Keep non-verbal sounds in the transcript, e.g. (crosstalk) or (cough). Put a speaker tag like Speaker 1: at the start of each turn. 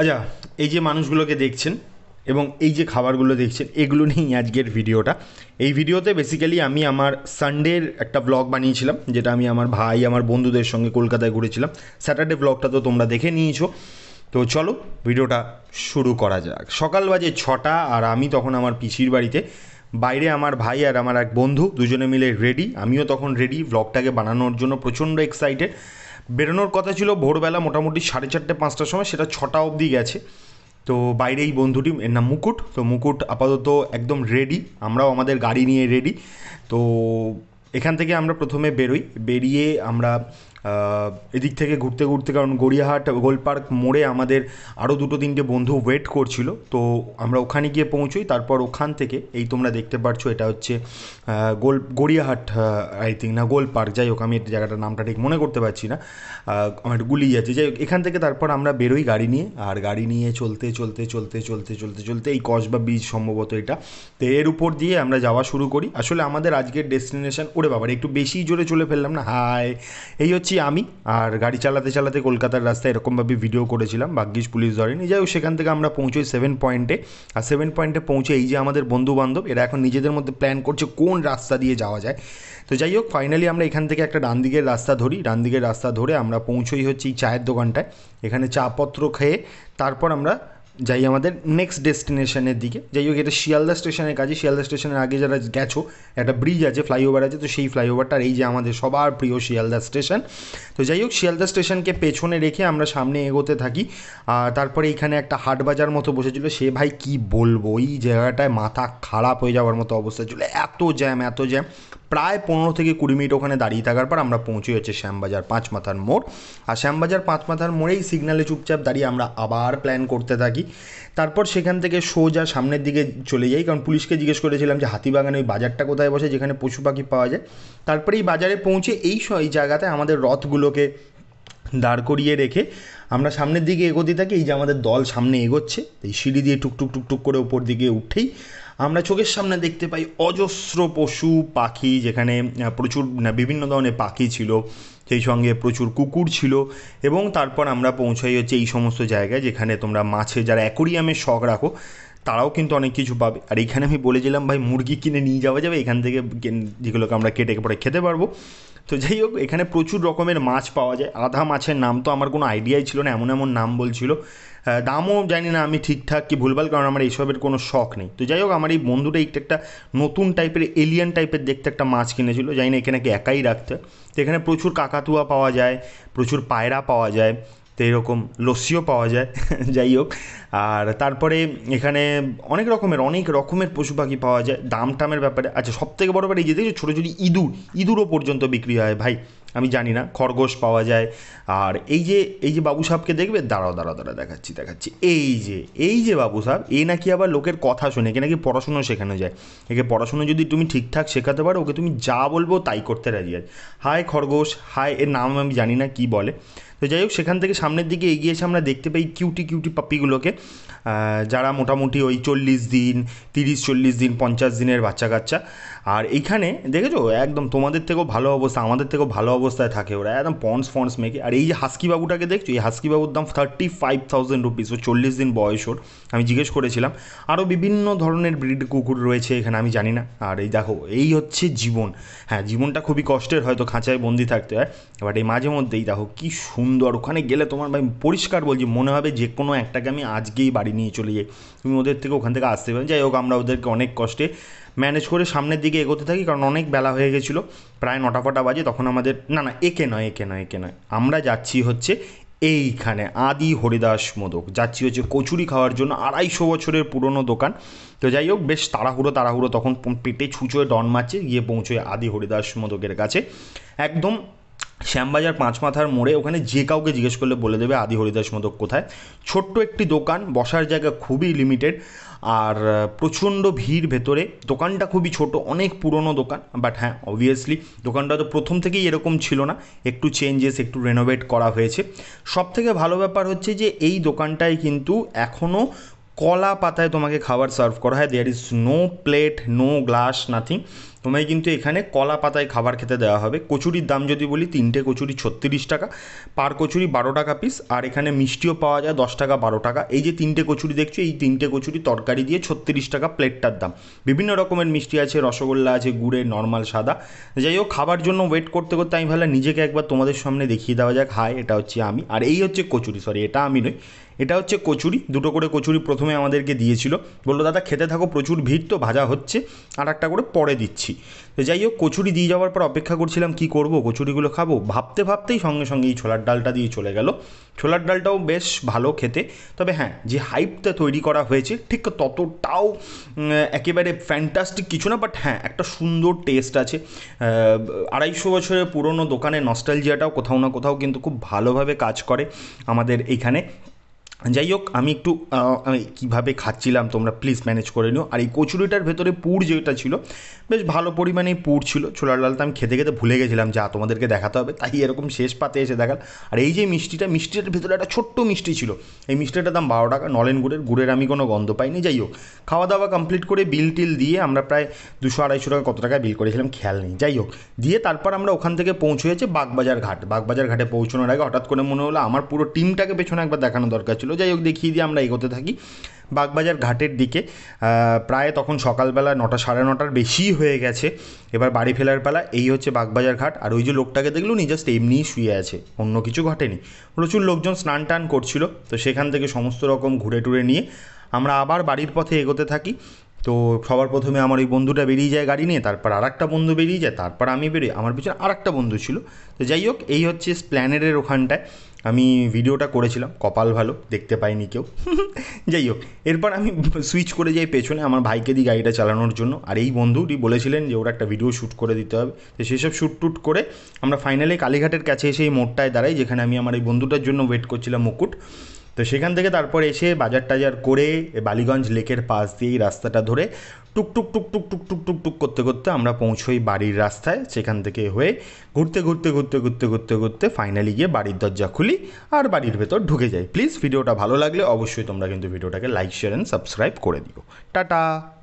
Speaker 1: আচ্ছা এই যে মানুষগুলোকে দেখছেন এবং এই যে খাবারগুলো দেখছেন এগুলো নিয়েই আজকের ভিডিওটা এই ভিডিওতে বেসিক্যালি আমি আমার সানডের একটা ব্লগ বানিয়েছিলাম যেটা আমি আমার ভাই আমার বন্ধুদের সঙ্গে কলকাতায় ঘুরেছিলাম স্যাটারডে ব্লগটা তো তোমরা দেখে নিয়েছো তো চলো ভিডিওটা শুরু করা যাক সকাল বাজে ছটা আর আমি তখন আমার পিসির বাড়িতে বাইরে আমার ভাই আর আমার এক বন্ধু দুজনে মিলে রেডি আমিও তখন রেডি ব্লগটাকে বানানোর জন্য প্রচণ্ড এক্সাইটেড বেরোনোর কথা ছিল ভোরবেলা মোটামুটি সাড়ে চারটে পাঁচটার সময় সেটা ছটা অবধি গেছে তো বাইরে এই বন্ধুটি এর নাম মুকুট তো মুকুট আপাতত একদম রেডি আমরাও আমাদের গাড়ি নিয়ে রেডি তো এখান থেকে আমরা প্রথমে বেরোই বেরিয়ে আমরা এদিক থেকে ঘুরতে ঘুরতে কারণ গড়িয়াহাট গোলপার্ক মোড়ে আমাদের আরও দুটো তিনটে বন্ধু ওয়েট করছিল তো আমরা ওখানে গিয়ে পৌঁছোই তারপর ওখান থেকে এই তোমরা দেখতে পাচ্ছ এটা হচ্ছে গোল গড়িয়াহাট আই থিঙ্ক না গোল পার্ক যাই হোক আমি এই জায়গাটার নামটা ঠিক মনে করতে পারছি না আমার গুলিয়ে যাচ্ছে যাই হোক এখান থেকে তারপর আমরা বেরোই গাড়ি নিয়ে আর গাড়ি নিয়ে চলতে চলতে চলতে চলতে চলতে চলতে এই কসবা বীজ সম্ভবত এটা তো এর উপর দিয়ে আমরা যাওয়া শুরু করি আসলে আমাদের আজকের ডেস্টিনেশন ওরে বাবার একটু বেশি জোরে চলে ফেললাম না হাই এই হচ্ছে আমি আর গাড়ি চালাতে চালাতে কলকাতার রাস্তায় এরকমভাবে ভিডিও করেছিলাম ভাগ্যিস পুলিশ ধরেনি যাই হোক সেখান থেকে আমরা পৌঁছোই সেভেন পয়েন্টে আর সেভেন পয়েন্টে পৌঁছে এই যে আমাদের বন্ধু বান্ধব এরা এখন নিজেদের মধ্যে প্ল্যান করছে কোন রাস্তা দিয়ে যাওয়া যায় তো যাই হোক ফাইনালি আমরা এখান থেকে একটা ডান দিকের রাস্তা ধরি ডান দিকের রাস্তা ধরে আমরা পৌঁছোই হচ্ছে এই চায়ের দোকানটায় এখানে চাপত্র খেয়ে তারপর আমরা যাই আমাদের নেক্সট ডেস্টিনেশনের দিকে যাই হোক এটা শিয়ালদা স্টেশনের কাজে শিয়ালদা স্টেশনের আগে যারা গেছো একটা ব্রিজ আছে ফ্লাইওভার আছে তো সেই ফ্লাইওভারটার এই যে আমাদের সবার প্রিয় শিয়ালদা স্টেশন তো যাই হোক শিয়ালদা স্টেশনকে পেছনে রেখে আমরা সামনে এগোতে থাকি আর তারপরে এখানে একটা হাট বাজার মতো বসেছিল সে ভাই কি বলবো ওই জায়গাটায় মাথা খারাপ হয়ে যাওয়ার মতো অবস্থা ছিল এত জ্যাম এত জ্যাম প্রায় পনেরো থেকে কুড়ি মিনিট ওখানে দাঁড়িয়ে থাকার পর আমরা পৌঁছে যাচ্ছি শ্যামবাজার মাথার মোড় আর শ্যামবাজার পাঁচ মাথার মোড়েই সিগনালে চুপচাপ দাঁড়িয়ে আমরা আবার প্ল্যান করতে থাকি তারপর সেখান থেকে সোজা সামনের দিকে চলে যাই কারণ পুলিশকে জিজ্ঞেস করেছিলাম যে হাতিবাগানে ওই বাজারটা কোথায় বসে যেখানে পশু পাখি পাওয়া যায় তারপরে এই বাজারে পৌঁছে এই এই জায়গাতে আমাদের রথগুলোকে দাঁড় করিয়ে রেখে আমরা সামনের দিকে এগোতে থাকি এই যে আমাদের দল সামনে এগোচ্ছে এই সিঁড়ি দিয়ে টুকটুক টুকটুক করে ওপর দিকে উঠেই আমরা চোখের সামনে দেখতে পাই অজস্র পশু পাখি যেখানে প্রচুর বিভিন্ন ধরনের পাখি ছিল সেই সঙ্গে প্রচুর কুকুর ছিল এবং তারপর আমরা পৌঁছাই হচ্ছে এই সমস্ত জায়গায় যেখানে তোমরা মাছে যারা অ্যাকোরিয়ামের শখ রাখো তারাও কিন্তু অনেক কিছু পাবে আর এখানে আমি বলেছিলাম ভাই মুরগি কিনে নিয়ে যাওয়া যাবে এখান থেকে যেগুলোকে আমরা কেটে পরে খেতে পারবো তো যাই হোক এখানে প্রচুর রকমের মাছ পাওয়া যায় আধা মাছের নাম তো আমার কোনো আইডিয়াই ছিল না এমন এমন নাম বলছিল দামও জানি না আমি ঠিকঠাক কি ভুলভাল কারণ আমার এইসবের কোনো শখ নেই তো যাই হোক আমার এই বন্ধুটা একটা নতুন টাইপের এলিয়ান টাইপের দেখতে একটা মাছ কিনেছিল জানি না এখানে একাই রাখতে তো এখানে প্রচুর কাকাতুয়া পাওয়া যায় প্রচুর পায়রা পাওয়া যায় তো এরকম লস্যিও পাওয়া যায় (laughs) যাই হোক আর তারপরে এখানে অনেক রকমের অনেক রকমের পশু পাখি পাওয়া যায় দাম টামের ব্যাপারে আচ্ছা সব থেকে বড় ব্যাপারে এই যে দেখছো ছোটো ছোটো ইঁদুর ইঁদুরও পর্যন্ত বিক্রি হয় ভাই আমি জানি না খরগোশ পাওয়া যায় আর এই যে এই যে বাবু সাহেবকে দেখবে দাঁড়াও দাঁড়াও দাঁড়া দেখাচ্ছি দেখাচ্ছি এই যে এই যে বাবু সাহেব এ নাকি আবার লোকের কথা শোনে একে নাকি পড়াশুনো শেখানো যায় একে পড়াশুনো যদি তুমি ঠিকঠাক শেখাতে পারো ওকে তুমি যা বলবো তাই করতে রাজি আছে হায় খরগোশ হায় এর নাম আমি জানি না কি বলে তো যাই হোক সেখান থেকে সামনের দিকে এগিয়ে এসে আমরা দেখতে পাই কিউটি কিউটি পাপিগুলোকে যারা মোটামুটি ওই চল্লিশ দিন তিরিশ চল্লিশ দিন পঞ্চাশ দিনের বাচ্চা কাচ্চা আর এইখানে দেখেছো একদম তোমাদের থেকেও ভালো অবস্থা আমাদের থেকেও ভালো অবস্থায় থাকে ওরা একদম পন্স ফন্স মেকে আর এই যে হাস্কি বাবুটাকে দেখছো এই হাস্কি বাবুর দাম থার্টি ফাইভ থাউজেন্ড রুপিস ও চল্লিশ দিন বয়স ওর আমি জিজ্ঞেস করেছিলাম আরও বিভিন্ন ধরনের ব্রিড কুকুর রয়েছে এখানে আমি জানি না আর এই দেখো এই হচ্ছে জীবন হ্যাঁ জীবনটা খুবই কষ্টের হয়তো খাঁচায় বন্দি থাকতে হয় বাট এই মাঝে মধ্যেই দেখো কি সুন্দর ওখানে গেলে তোমার ভাই পরিষ্কার বলছি মনে হবে যে কোনো একটাকে আমি আজকেই বাড়ি নিয়ে চলে যাই তুমি ওদের থেকে ওখান থেকে আসতে পারি যাই হোক আমরা ওদেরকে অনেক কষ্টে ম্যানেজ করে সামনের দিকে এগোতে থাকি কারণ অনেক বেলা হয়ে গেছিলো প্রায় নটা ফটা বাজে তখন আমাদের না না একে নয় একে নয় একে নয় আমরা যাচ্ছি হচ্ছে এইখানে আদি হরিদাস মোদক যাচ্ছি হচ্ছে কচুরি খাওয়ার জন্য আড়াইশো বছরের পুরনো দোকান তো যাই হোক বেশ তাড়াহুড়ো তাড়াহুড়ো তখন পেটে ছুঁচোয় ডন মারছে গিয়ে পৌঁছয় আদি হরিদাস মোদকের কাছে একদম শ্যামবাজার পাঁচ মাথার মোড়ে ওখানে যে কাউকে জিজ্ঞেস করলে বলে দেবে আদি হরিদাস মোদক কোথায় ছোট্ট একটি দোকান বসার জায়গা খুবই লিমিটেড আর প্রচণ্ড ভিড় ভেতরে দোকানটা খুবই ছোট অনেক পুরনো দোকান বাট হ্যাঁ অবভিয়াসলি দোকানটা তো প্রথম থেকেই এরকম ছিল না একটু চেঞ্জেস একটু রেনোভেট করা হয়েছে সব থেকে ভালো ব্যাপার হচ্ছে যে এই দোকানটায় কিন্তু এখনও কলা পাতায় তোমাকে খাবার সার্ভ করা হয় there is no plate no glass nothing তোমায় কিন্তু এখানে কলা পাতায় খাবার খেতে দেওয়া হবে কচুরির দাম যদি বলি তিনটে কচুরি ছত্রিশ টাকা পার কচুরি বারো টাকা পিস আর এখানে মিষ্টিও পাওয়া যায় দশ টাকা বারো টাকা এই যে তিনটে কচুরি দেখছো এই তিনটে কচুরি তরকারি দিয়ে ছত্রিশ টাকা প্লেটটার দাম বিভিন্ন রকমের মিষ্টি আছে রসগোল্লা আছে গুড়ে নর্মাল সাদা যাই হোক খাবার জন্য ওয়েট করতে করতে আমি ভাবলাম নিজেকে একবার তোমাদের সামনে দেখিয়ে দেওয়া যাক হাই এটা হচ্ছে আমি আর এই হচ্ছে কচুরি সরি এটা আমি নই এটা হচ্ছে কচুরি দুটো করে কচুরি প্রথমে আমাদেরকে দিয়েছিল বললো দাদা খেতে থাকো প্রচুর ভিড় তো ভাজা হচ্ছে আর একটা করে পরে দিচ্ছি তো যাই হোক কচুরি দিয়ে যাওয়ার পর অপেক্ষা করছিলাম কি করব কচুরিগুলো খাবো ভাবতে ভাবতেই সঙ্গে সঙ্গে এই ছোলার ডালটা দিয়ে চলে গেল ছোলার ডালটাও বেশ ভালো খেতে তবে হ্যাঁ যে হাইপটা তৈরি করা হয়েছে ঠিক ততটাও একেবারে ফ্যান্টাস্টিক কিছু না বাট হ্যাঁ একটা সুন্দর টেস্ট আছে আড়াইশো বছরের পুরনো দোকানে নস্টালজিয়াটাও কোথাও না কোথাও কিন্তু খুব ভালোভাবে কাজ করে আমাদের এইখানে যাই হোক আমি একটু আমি কীভাবে খাচ্ছিলাম তোমরা প্লিজ ম্যানেজ করে নিও আর এই কচুরিটার ভেতরে পুর যেটা ছিল বেশ ভালো পরিমাণে পুর ছিল ছোলার তো আমি খেতে খেতে ভুলে গেছিলাম যা তোমাদেরকে দেখাতে হবে তাই এরকম শেষ পাতে এসে দেখাল আর এই যে মিষ্টিটা মিষ্টিটার ভেতরে একটা ছোট্ট মিষ্টি ছিল এই মিষ্টিটার দাম বারো টাকা নলেন গুড়ের গুড়ের আমি কোনো গন্ধ পাইনি যাই হোক খাওয়া দাওয়া কমপ্লিট করে বিল টিল দিয়ে আমরা প্রায় দুশো আড়াইশো টাকা কত টাকা বিল করেছিলাম খেয়াল নেই যাই হোক দিয়ে তারপর আমরা ওখান থেকে পৌঁছে যাচ্ছি বাগবাজার ঘাট বাগবাজার ঘাটে পৌঁছানোর আগে হঠাৎ করে মনে হলো আমার পুরো টিমটাকে পেছনে একবার দেখানো দরকার ছিল ছিল যাই হোক দেখিয়ে দিয়ে আমরা এগোতে থাকি বাগবাজার ঘাটের দিকে প্রায় তখন সকালবেলা নটা সাড়ে নটার বেশি হয়ে গেছে এবার বাড়ি ফেরার পালা এই হচ্ছে বাগবাজার ঘাট আর ওই যে লোকটাকে দেখলো নি জাস্ট এমনিই শুয়ে আছে অন্য কিছু ঘটেনি প্রচুর লোকজন স্নান টান করছিল তো সেখান থেকে সমস্ত রকম ঘুরে টুরে নিয়ে আমরা আবার বাড়ির পথে এগোতে থাকি তো সবার প্রথমে আমার ওই বন্ধুটা বেরিয়ে যায় গাড়ি নিয়ে তারপর আর একটা বন্ধু বেরিয়ে যায় তারপর আমি বেরোই আমার পিছনে আর একটা বন্ধু ছিল তো যাই হোক এই হচ্ছে স্প্ল্যানেডের ওখানটায় আমি ভিডিওটা করেছিলাম কপাল ভালো দেখতে পাইনি কেউ (laughs) যাই হোক এরপর আমি সুইচ করে যাই পেছনে আমার ভাইকে দিই গাড়িটা চালানোর জন্য আর এই বন্ধুটি বলেছিলেন যে ওরা একটা ভিডিও শ্যুট করে দিতে হবে তো সেসব শ্যুট টুট করে আমরা ফাইনালি কালীঘাটের কাছে এসে এই মোড়টায় দাঁড়াই যেখানে আমি আমার এই বন্ধুটার জন্য ওয়েট করছিলাম মুকুট তো সেখান থেকে তারপর এসে বাজার টাজার করে বালিগঞ্জ লেকের পাশ দিয়ে এই রাস্তাটা ধরে টুক টুক টুক টুক টুক টুক টুক টুক করতে করতে আমরা পৌঁছোই বাড়ির রাস্তায় সেখান থেকে হয়ে ঘুরতে ঘুরতে ঘুরতে ঘুরতে ঘুরতে ঘুরতে ফাইনালি গিয়ে বাড়ির দরজা খুলি আর বাড়ির ভেতর ঢুকে যাই প্লিজ ভিডিওটা ভালো লাগলে অবশ্যই তোমরা কিন্তু ভিডিওটাকে লাইক শেয়ার অ্যান্ড সাবস্ক্রাইব করে দিও টাটা